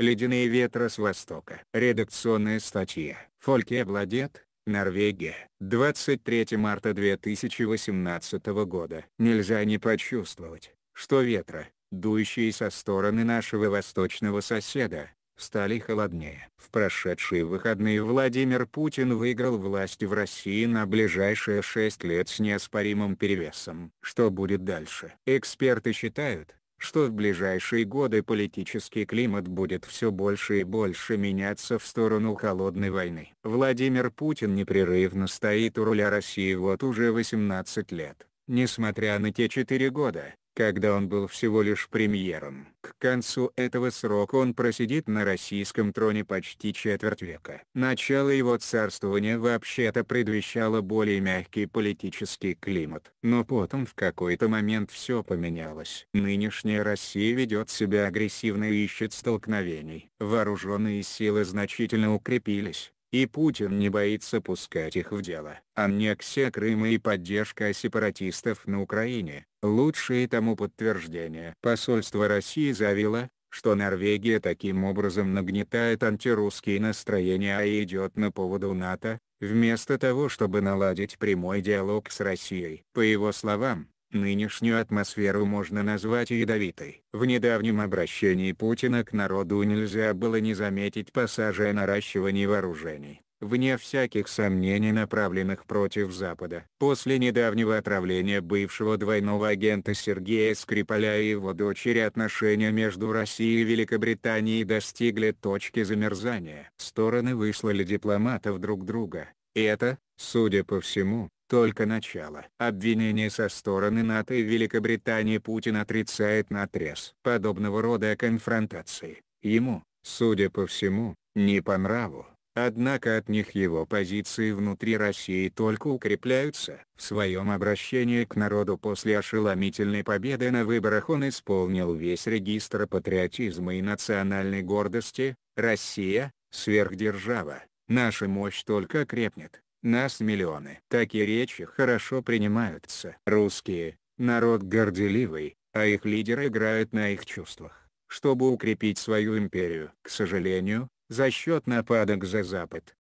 Ледяные ветра с востока. Редакционная статья. Фольке Владет, Норвегия. 23 марта 2018 года. Нельзя не почувствовать, что ветра, дующие со стороны нашего восточного соседа, стали холоднее. В прошедшие выходные Владимир Путин выиграл власть в России на ближайшие шесть лет с неоспоримым перевесом. Что будет дальше? Эксперты считают, что в ближайшие годы политический климат будет все больше и больше меняться в сторону холодной войны. Владимир Путин непрерывно стоит у руля России вот уже 18 лет, несмотря на те 4 года, когда он был всего лишь премьером. К концу этого срока он просидит на российском троне почти четверть века. Начало его царствования вообще-то предвещало более мягкий политический климат. Но потом в какой-то момент все поменялось. Нынешняя Россия ведет себя агрессивно и ищет столкновений. Вооруженные силы значительно укрепились и Путин не боится пускать их в дело. Аннексия Крыма и поддержка сепаратистов на Украине – лучшее тому подтверждение. Посольство России заявило, что Норвегия таким образом нагнетает антирусские настроения и идет на поводу НАТО, вместо того чтобы наладить прямой диалог с Россией. По его словам, Нынешнюю атмосферу можно назвать ядовитой. В недавнем обращении Путина к народу нельзя было не заметить пассажа о наращивании вооружений вне всяких сомнений направленных против Запада. После недавнего отравления бывшего двойного агента Сергея Скрипаля и его дочери отношения между Россией и Великобританией достигли точки замерзания. Стороны выслали дипломатов друг друга, и это, судя по всему, только начало. Обвинение со стороны НАТО и Великобритании Путин отрицает на наотрез. Подобного рода конфронтации, ему, судя по всему, не по нраву. Однако от них его позиции внутри России только укрепляются. В своем обращении к народу после ошеломительной победы на выборах он исполнил весь регистр патриотизма и национальной гордости. Россия – сверхдержава, наша мощь только крепнет. Нас миллионы. Такие речи хорошо принимаются. Русские, народ горделивый, а их лидеры играют на их чувствах, чтобы укрепить свою империю. К сожалению, за счет нападок за Запад,